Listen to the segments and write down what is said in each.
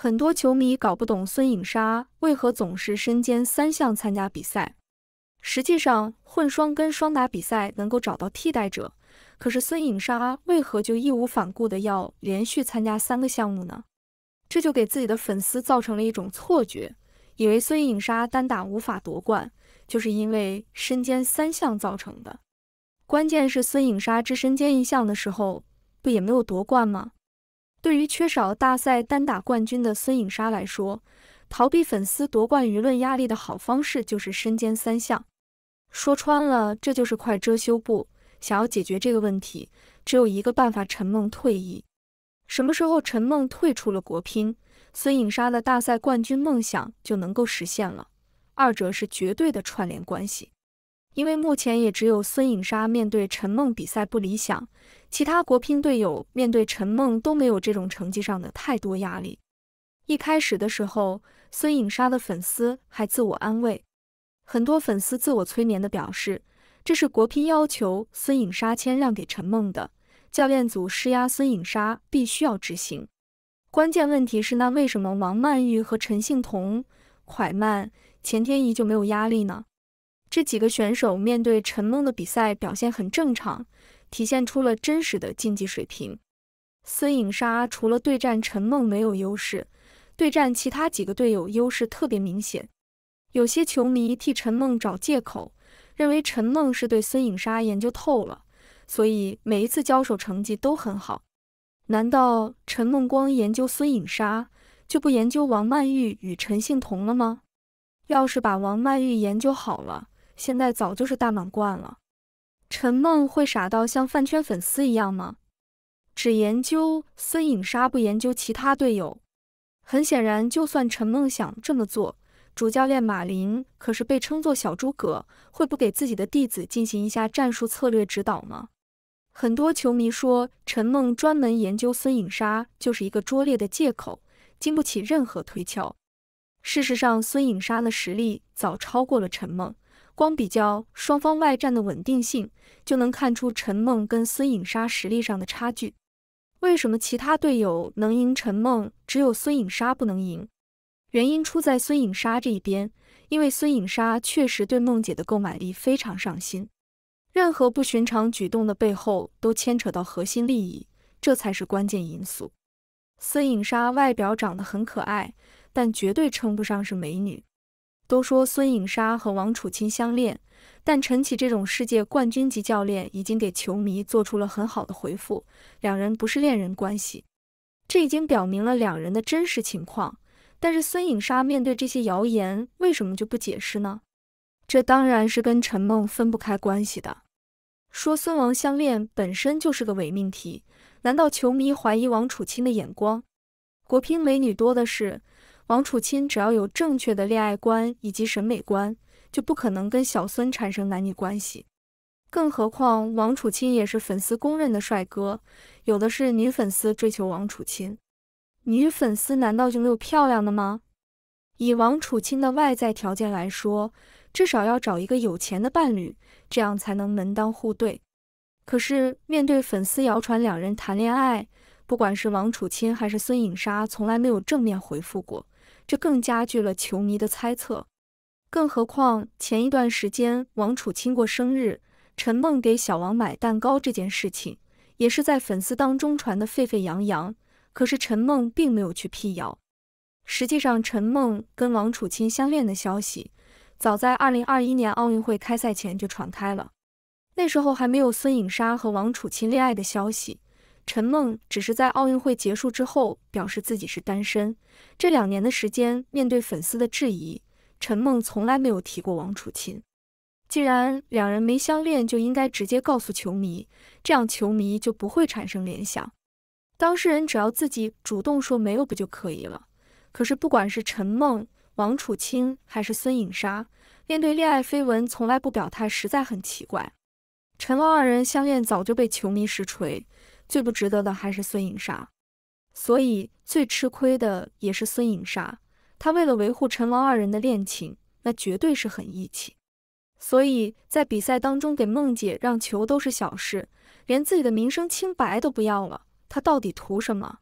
很多球迷搞不懂孙颖莎为何总是身兼三项参加比赛。实际上，混双跟双打比赛能够找到替代者，可是孙颖莎为何就义无反顾的要连续参加三个项目呢？这就给自己的粉丝造成了一种错觉，以为孙颖莎单打无法夺冠，就是因为身兼三项造成的。关键是孙颖莎只身兼一项的时候，不也没有夺冠吗？对于缺少大赛单打冠军的孙颖莎来说，逃避粉丝夺冠舆论压力的好方式就是身兼三项。说穿了，这就是块遮羞布。想要解决这个问题，只有一个办法：陈梦退役。什么时候陈梦退出了国乒，孙颖莎的大赛冠军梦想就能够实现了。二者是绝对的串联关系，因为目前也只有孙颖莎面对陈梦比赛不理想。其他国乒队友面对陈梦都没有这种成绩上的太多压力。一开始的时候，孙颖莎的粉丝还自我安慰，很多粉丝自我催眠的表示，这是国乒要求孙颖莎谦让给陈梦的，教练组施压孙颖莎必须要执行。关键问题是，那为什么王曼昱和陈幸同、蒯曼、钱天一就没有压力呢？这几个选手面对陈梦的比赛表现很正常。体现出了真实的竞技水平。孙颖莎除了对战陈梦没有优势，对战其他几个队友优势特别明显。有些球迷替陈梦找借口，认为陈梦是对孙颖莎研究透了，所以每一次交手成绩都很好。难道陈梦光研究孙颖莎就不研究王曼玉与陈幸同了吗？要是把王曼玉研究好了，现在早就是大满贯了。陈梦会傻到像饭圈粉丝一样吗？只研究孙颖莎，不研究其他队友。很显然，就算陈梦想这么做，主教练马林可是被称作小诸葛，会不给自己的弟子进行一下战术策略指导吗？很多球迷说，陈梦专门研究孙颖莎就是一个拙劣的借口，经不起任何推敲。事实上，孙颖莎的实力早超过了陈梦。光比较双方外战的稳定性，就能看出陈梦跟孙颖莎实力上的差距。为什么其他队友能赢陈梦，只有孙颖莎不能赢？原因出在孙颖莎这一边，因为孙颖莎确实对梦姐的购买力非常上心。任何不寻常举动的背后，都牵扯到核心利益，这才是关键因素。孙颖莎外表长得很可爱，但绝对称不上是美女。都说孙颖莎和王楚钦相恋，但陈启这种世界冠军级教练已经给球迷做出了很好的回复，两人不是恋人关系，这已经表明了两人的真实情况。但是孙颖莎面对这些谣言，为什么就不解释呢？这当然是跟陈梦分不开关系的。说孙王相恋本身就是个伪命题，难道球迷怀疑王楚钦的眼光？国乒美女多的是。王楚钦只要有正确的恋爱观以及审美观，就不可能跟小孙产生男女关系。更何况王楚钦也是粉丝公认的帅哥，有的是女粉丝追求王楚钦。女粉丝难道就没有漂亮的吗？以王楚钦的外在条件来说，至少要找一个有钱的伴侣，这样才能门当户对。可是面对粉丝谣传两人谈恋爱，不管是王楚钦还是孙颖莎，从来没有正面回复过。这更加剧了球迷的猜测，更何况前一段时间王楚钦过生日，陈梦给小王买蛋糕这件事情，也是在粉丝当中传的沸沸扬扬。可是陈梦并没有去辟谣。实际上，陈梦跟王楚钦相恋的消息，早在2021年奥运会开赛前就传开了，那时候还没有孙颖莎和王楚钦恋爱的消息。陈梦只是在奥运会结束之后表示自己是单身。这两年的时间，面对粉丝的质疑，陈梦从来没有提过王楚钦。既然两人没相恋，就应该直接告诉球迷，这样球迷就不会产生联想。当事人只要自己主动说没有不就可以了。可是，不管是陈梦、王楚钦还是孙颖莎，面对恋爱绯闻从来不表态，实在很奇怪。陈王二人相恋早就被球迷实锤。最不值得的还是孙颖莎，所以最吃亏的也是孙颖莎。她为了维护陈王二人的恋情，那绝对是很义气。所以在比赛当中给孟姐让球都是小事，连自己的名声清白都不要了，她到底图什么？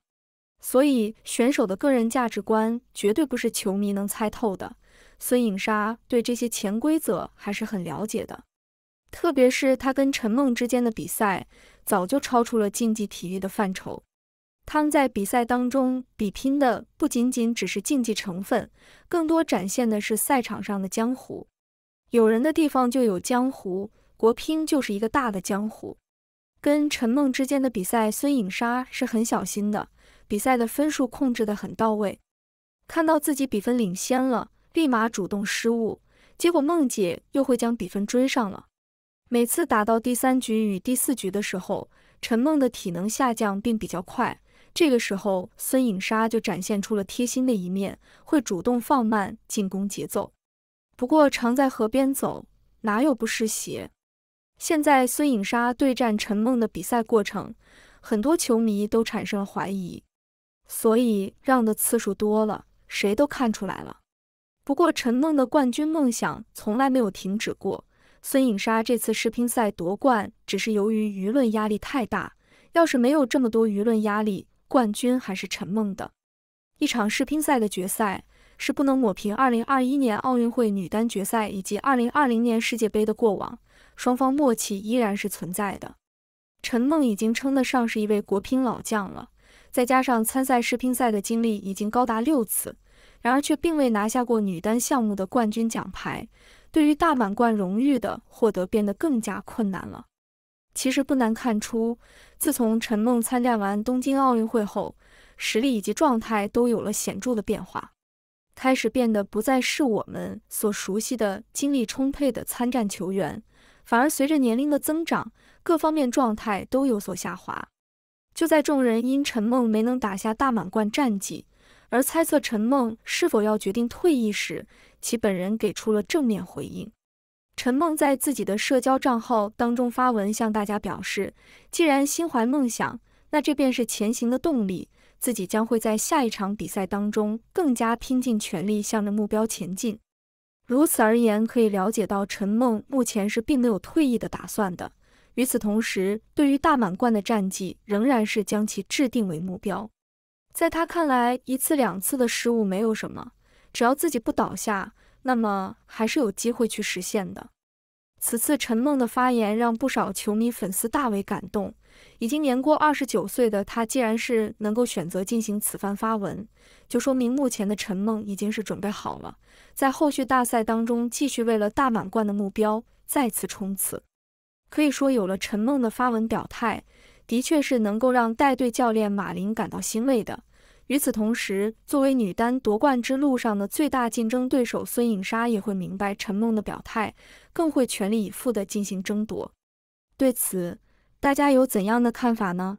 所以选手的个人价值观绝对不是球迷能猜透的。孙颖莎对这些潜规则还是很了解的。特别是他跟陈梦之间的比赛，早就超出了竞技体育的范畴。他们在比赛当中比拼的不仅仅只是竞技成分，更多展现的是赛场上的江湖。有人的地方就有江湖，国乒就是一个大的江湖。跟陈梦之间的比赛，孙颖莎是很小心的，比赛的分数控制的很到位。看到自己比分领先了，立马主动失误，结果梦姐又会将比分追上了。每次打到第三局与第四局的时候，陈梦的体能下降并比较快。这个时候，孙颖莎就展现出了贴心的一面，会主动放慢进攻节奏。不过，常在河边走，哪有不湿鞋？现在孙颖莎对战陈梦的比赛过程，很多球迷都产生了怀疑，所以让的次数多了，谁都看出来了。不过，陈梦的冠军梦想从来没有停止过。孙颖莎这次世乒赛夺冠，只是由于舆论压力太大。要是没有这么多舆论压力，冠军还是陈梦的。一场世乒赛的决赛是不能抹平2021年奥运会女单决赛以及2020年世界杯的过往，双方默契依然是存在的。陈梦已经称得上是一位国乒老将了，再加上参赛世乒赛的经历已经高达六次，然而却并未拿下过女单项目的冠军奖牌。对于大满贯荣誉的获得变得更加困难了。其实不难看出，自从陈梦参战完东京奥运会后，实力以及状态都有了显著的变化，开始变得不再是我们所熟悉的精力充沛的参战球员，反而随着年龄的增长，各方面状态都有所下滑。就在众人因陈梦没能打下大满贯战绩而猜测陈梦是否要决定退役时，其本人给出了正面回应。陈梦在自己的社交账号当中发文，向大家表示，既然心怀梦想，那这便是前行的动力。自己将会在下一场比赛当中更加拼尽全力，向着目标前进。如此而言，可以了解到陈梦目前是并没有退役的打算的。与此同时，对于大满贯的战绩，仍然是将其制定为目标。在他看来，一次两次的失误没有什么。只要自己不倒下，那么还是有机会去实现的。此次陈梦的发言让不少球迷粉丝大为感动。已经年过二十九岁的他，既然是能够选择进行此番发文，就说明目前的陈梦已经是准备好了，在后续大赛当中继续为了大满贯的目标再次冲刺。可以说，有了陈梦的发文表态，的确是能够让带队教练马林感到欣慰的。与此同时，作为女单夺冠之路上的最大竞争对手，孙颖莎也会明白陈梦的表态，更会全力以赴地进行争夺。对此，大家有怎样的看法呢？